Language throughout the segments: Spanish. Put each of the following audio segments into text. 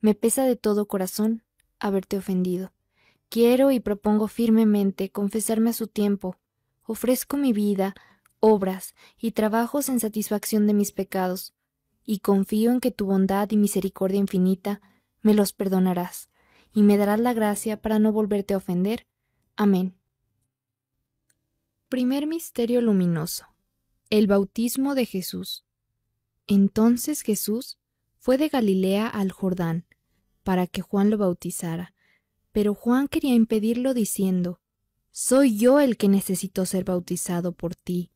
me pesa de todo corazón haberte ofendido. Quiero y propongo firmemente confesarme a su tiempo. Ofrezco mi vida, obras y trabajos en satisfacción de mis pecados, y confío en que tu bondad y misericordia infinita me los perdonarás, y me darás la gracia para no volverte a ofender. Amén. Primer Misterio Luminoso. El bautismo de Jesús. Entonces Jesús fue de Galilea al Jordán para que Juan lo bautizara, pero Juan quería impedirlo diciendo, Soy yo el que necesito ser bautizado por ti,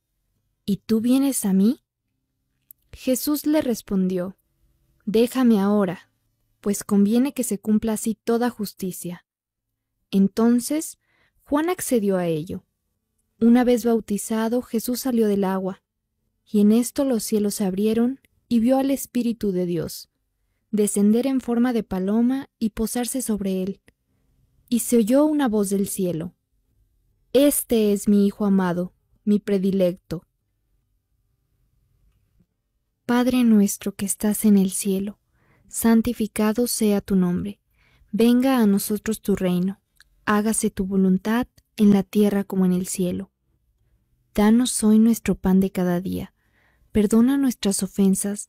¿y tú vienes a mí? Jesús le respondió, Déjame ahora, pues conviene que se cumpla así toda justicia. Entonces, Juan accedió a ello. Una vez bautizado, Jesús salió del agua, y en esto los cielos se abrieron y vio al Espíritu de Dios, descender en forma de paloma y posarse sobre él. Y se oyó una voz del cielo. Este es mi Hijo amado, mi predilecto. Padre nuestro que estás en el cielo, santificado sea tu nombre. Venga a nosotros tu reino. Hágase tu voluntad en la tierra como en el cielo. Danos hoy nuestro pan de cada día. Perdona nuestras ofensas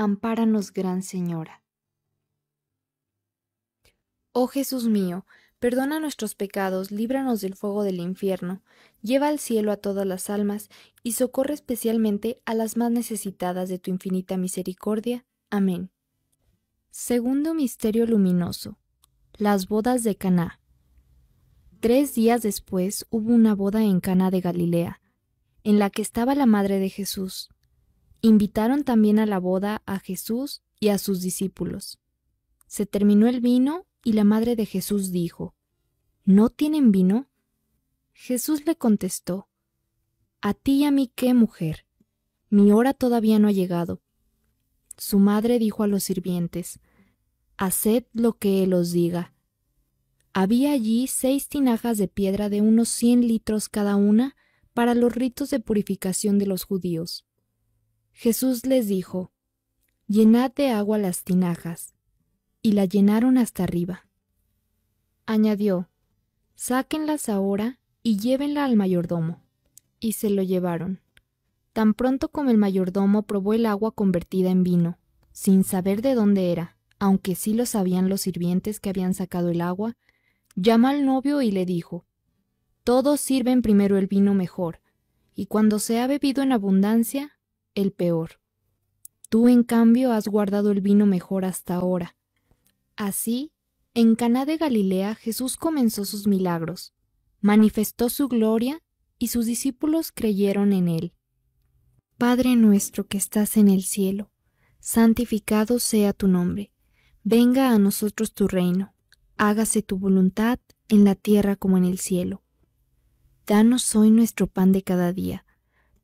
ampáranos, Gran Señora. Oh Jesús mío, perdona nuestros pecados, líbranos del fuego del infierno, lleva al cielo a todas las almas y socorre especialmente a las más necesitadas de tu infinita misericordia. Amén. Segundo misterio luminoso. Las bodas de Caná. Tres días después hubo una boda en Caná de Galilea, en la que estaba la madre de Jesús. Invitaron también a la boda a Jesús y a sus discípulos. Se terminó el vino y la madre de Jesús dijo, ¿No tienen vino? Jesús le contestó, A ti y a mí qué, mujer, mi hora todavía no ha llegado. Su madre dijo a los sirvientes, Haced lo que él os diga. Había allí seis tinajas de piedra de unos cien litros cada una para los ritos de purificación de los judíos Jesús les dijo, Llenad de agua las tinajas, y la llenaron hasta arriba. Añadió, Sáquenlas ahora y llévenla al mayordomo. Y se lo llevaron. Tan pronto como el mayordomo probó el agua convertida en vino, sin saber de dónde era, aunque sí lo sabían los sirvientes que habían sacado el agua, llamó al novio y le dijo, Todos sirven primero el vino mejor, y cuando se ha bebido en abundancia, el peor. Tú, en cambio, has guardado el vino mejor hasta ahora. Así, en Caná de Galilea Jesús comenzó sus milagros, manifestó su gloria y sus discípulos creyeron en él. Padre nuestro que estás en el cielo, santificado sea tu nombre. Venga a nosotros tu reino. Hágase tu voluntad en la tierra como en el cielo. Danos hoy nuestro pan de cada día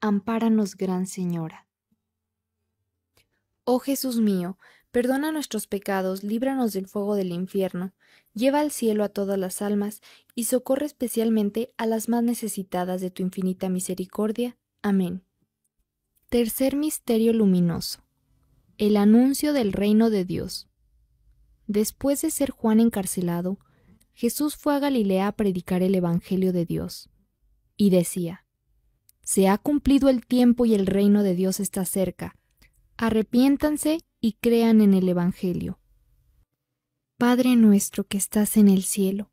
Ampáranos, Gran Señora. Oh Jesús mío, perdona nuestros pecados, líbranos del fuego del infierno, lleva al cielo a todas las almas y socorre especialmente a las más necesitadas de tu infinita misericordia. Amén. Tercer Misterio Luminoso. El Anuncio del Reino de Dios. Después de ser Juan encarcelado, Jesús fue a Galilea a predicar el Evangelio de Dios. Y decía, se ha cumplido el tiempo y el reino de Dios está cerca. Arrepiéntanse y crean en el Evangelio. Padre nuestro que estás en el cielo,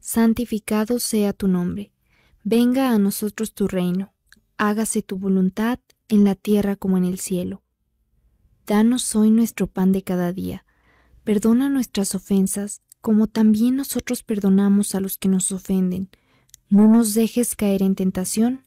santificado sea tu nombre. Venga a nosotros tu reino. Hágase tu voluntad en la tierra como en el cielo. Danos hoy nuestro pan de cada día. Perdona nuestras ofensas, como también nosotros perdonamos a los que nos ofenden. No nos dejes caer en tentación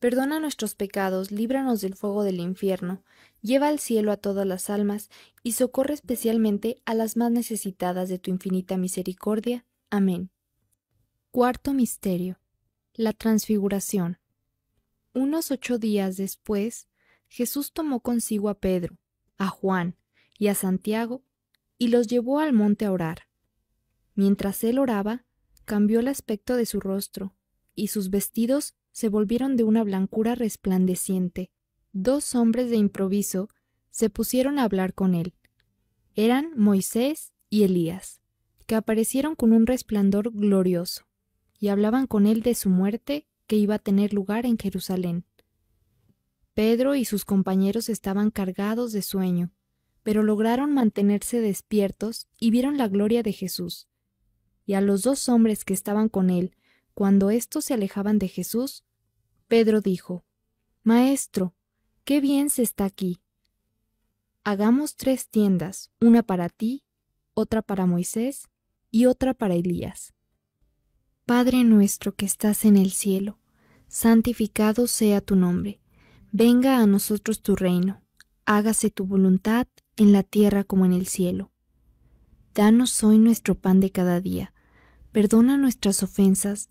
Perdona nuestros pecados, líbranos del fuego del infierno, lleva al cielo a todas las almas y socorre especialmente a las más necesitadas de tu infinita misericordia. Amén. Cuarto Misterio. La Transfiguración. Unos ocho días después, Jesús tomó consigo a Pedro, a Juan y a Santiago y los llevó al monte a orar. Mientras él oraba, cambió el aspecto de su rostro y sus vestidos se volvieron de una blancura resplandeciente. Dos hombres de improviso se pusieron a hablar con él. Eran Moisés y Elías, que aparecieron con un resplandor glorioso, y hablaban con él de su muerte que iba a tener lugar en Jerusalén. Pedro y sus compañeros estaban cargados de sueño, pero lograron mantenerse despiertos y vieron la gloria de Jesús. Y a los dos hombres que estaban con él, cuando estos se alejaban de Jesús, Pedro dijo, Maestro, qué bien se está aquí. Hagamos tres tiendas, una para ti, otra para Moisés y otra para Elías. Padre nuestro que estás en el cielo, santificado sea tu nombre, venga a nosotros tu reino, hágase tu voluntad en la tierra como en el cielo. Danos hoy nuestro pan de cada día, perdona nuestras ofensas,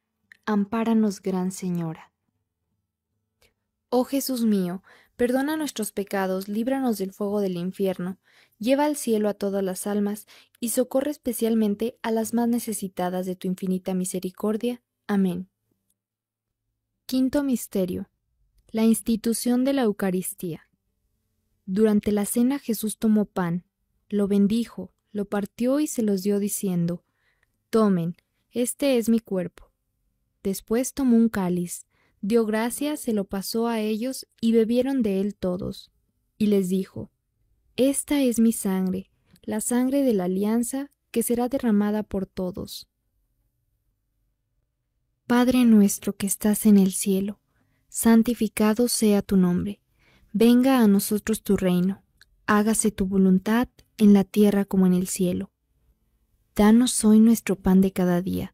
ampáranos, Gran Señora. Oh Jesús mío, perdona nuestros pecados, líbranos del fuego del infierno, lleva al cielo a todas las almas y socorre especialmente a las más necesitadas de tu infinita misericordia. Amén. Quinto Misterio. La institución de la Eucaristía. Durante la cena Jesús tomó pan, lo bendijo, lo partió y se los dio diciendo, Tomen, este es mi cuerpo. Después tomó un cáliz, dio gracias, se lo pasó a ellos y bebieron de él todos. Y les dijo, Esta es mi sangre, la sangre de la alianza que será derramada por todos. Padre nuestro que estás en el cielo, santificado sea tu nombre, venga a nosotros tu reino, hágase tu voluntad en la tierra como en el cielo. Danos hoy nuestro pan de cada día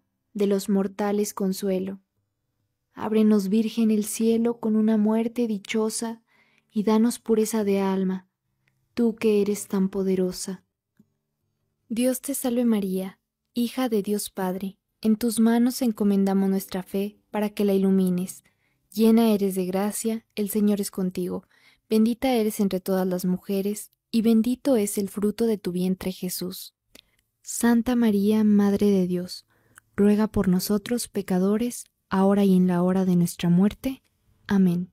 de los mortales consuelo. Ábrenos, Virgen, el cielo con una muerte dichosa y danos pureza de alma, tú que eres tan poderosa. Dios te salve María, hija de Dios Padre, en tus manos encomendamos nuestra fe para que la ilumines. Llena eres de gracia, el Señor es contigo, bendita eres entre todas las mujeres, y bendito es el fruto de tu vientre Jesús. Santa María, Madre de Dios, ruega por nosotros pecadores, ahora y en la hora de nuestra muerte. Amén.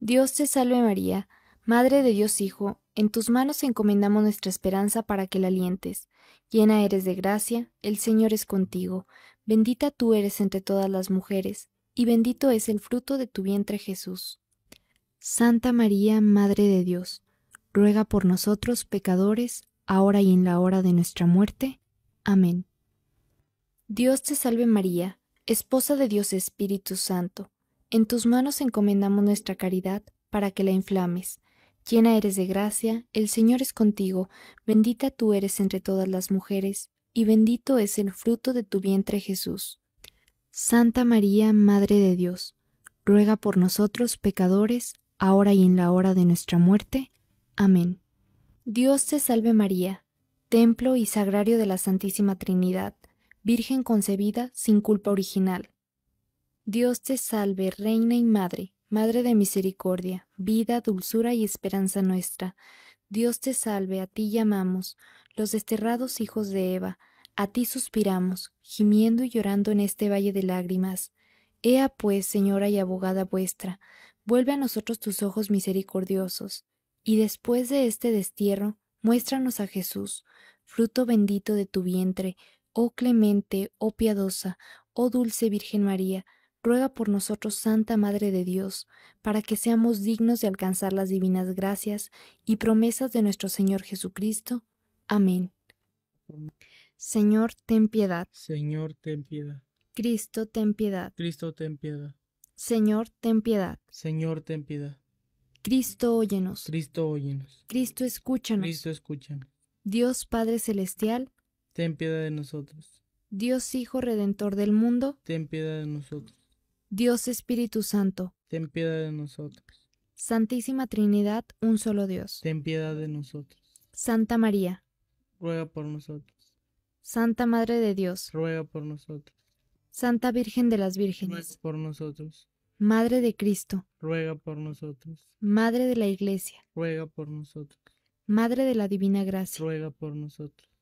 Dios te salve María, Madre de Dios Hijo, en tus manos encomendamos nuestra esperanza para que la alientes. Llena eres de gracia, el Señor es contigo, bendita tú eres entre todas las mujeres, y bendito es el fruto de tu vientre Jesús. Santa María, Madre de Dios, ruega por nosotros pecadores, ahora y en la hora de nuestra muerte. Amén. Dios te salve María, Esposa de Dios Espíritu Santo, en tus manos encomendamos nuestra caridad para que la inflames. Llena eres de gracia, el Señor es contigo, bendita tú eres entre todas las mujeres, y bendito es el fruto de tu vientre Jesús. Santa María, Madre de Dios, ruega por nosotros pecadores, ahora y en la hora de nuestra muerte. Amén. Dios te salve María, templo y sagrario de la Santísima Trinidad Virgen concebida sin culpa original. Dios te salve, Reina y Madre, Madre de misericordia, vida, dulzura y esperanza nuestra. Dios te salve, a ti llamamos, los desterrados hijos de Eva, a ti suspiramos, gimiendo y llorando en este valle de lágrimas. Ea pues, Señora y abogada vuestra, vuelve a nosotros tus ojos misericordiosos, y después de este destierro, muéstranos a Jesús, fruto bendito de tu vientre, Oh clemente, oh piadosa, oh dulce Virgen María, ruega por nosotros, Santa Madre de Dios, para que seamos dignos de alcanzar las divinas gracias y promesas de nuestro Señor Jesucristo. Amén. Señor, ten piedad. Señor, ten piedad. Cristo, ten piedad. Cristo, ten piedad. Señor, ten piedad. Señor, ten piedad. Cristo, óyenos. Cristo, óyenos. Cristo, escúchanos. Cristo, escúchanos. Dios Padre Celestial, ten piedad de nosotros. Dios Hijo Redentor del mundo, ten piedad de nosotros. Dios Espíritu Santo, ten piedad de nosotros. Santísima Trinidad, un solo Dios, ten piedad de nosotros. Santa María, ruega por nosotros. Santa Madre de Dios, ruega por nosotros. Santa Virgen de las Vírgenes, ruega por nosotros. Madre de Cristo, ruega por nosotros. Madre de la Iglesia, ruega por nosotros. Madre de la Divina Gracia, ruega por nosotros.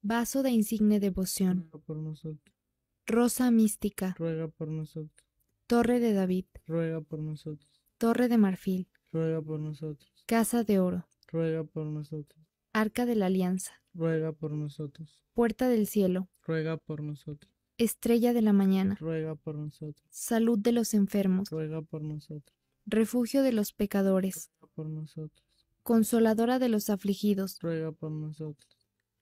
Vaso de insigne devoción. Ruega por nosotros. Rosa mística. Ruega por nosotros. Torre de David. Ruega por nosotros. Torre de marfil. Ruega por nosotros. Casa de oro. Ruega por nosotros. Arca de la Alianza. Ruega por nosotros. Puerta del cielo. Ruega por nosotros. Estrella de la mañana. Ruega por nosotros. Salud de los enfermos. Ruega por nosotros. Refugio de los pecadores. Ruega por nosotros. Consoladora de los afligidos. Ruega por nosotros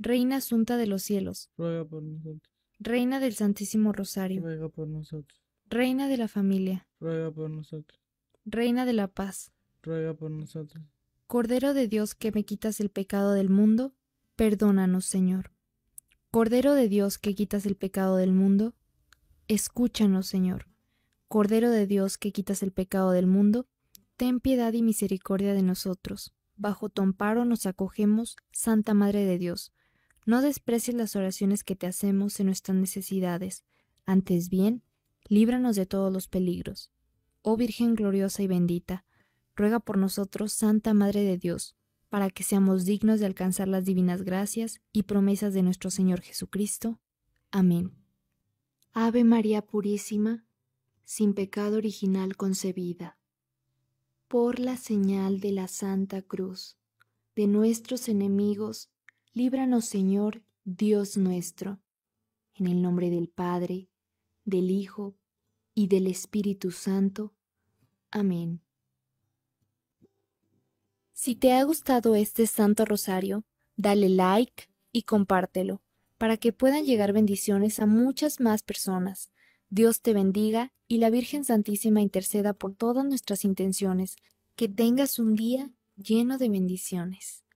Reina Asunta de los Cielos, ruega por nosotros. Reina del Santísimo Rosario, ruega por nosotros. Reina de la Familia, ruega por nosotros. Reina de la Paz, ruega por nosotros. Cordero de Dios que me quitas el pecado del mundo, perdónanos, Señor. Cordero de Dios que quitas el pecado del mundo, escúchanos, Señor. Cordero de Dios que quitas el pecado del mundo, ten piedad y misericordia de nosotros. Bajo tu amparo nos acogemos, Santa Madre de Dios. No desprecies las oraciones que te hacemos en nuestras necesidades, antes bien, líbranos de todos los peligros. Oh Virgen gloriosa y bendita, ruega por nosotros, Santa Madre de Dios, para que seamos dignos de alcanzar las divinas gracias y promesas de nuestro Señor Jesucristo. Amén. Ave María Purísima, sin pecado original concebida, por la señal de la Santa Cruz, de nuestros enemigos, Líbranos, Señor, Dios nuestro, en el nombre del Padre, del Hijo y del Espíritu Santo. Amén. Si te ha gustado este Santo Rosario, dale like y compártelo, para que puedan llegar bendiciones a muchas más personas. Dios te bendiga y la Virgen Santísima interceda por todas nuestras intenciones. Que tengas un día lleno de bendiciones.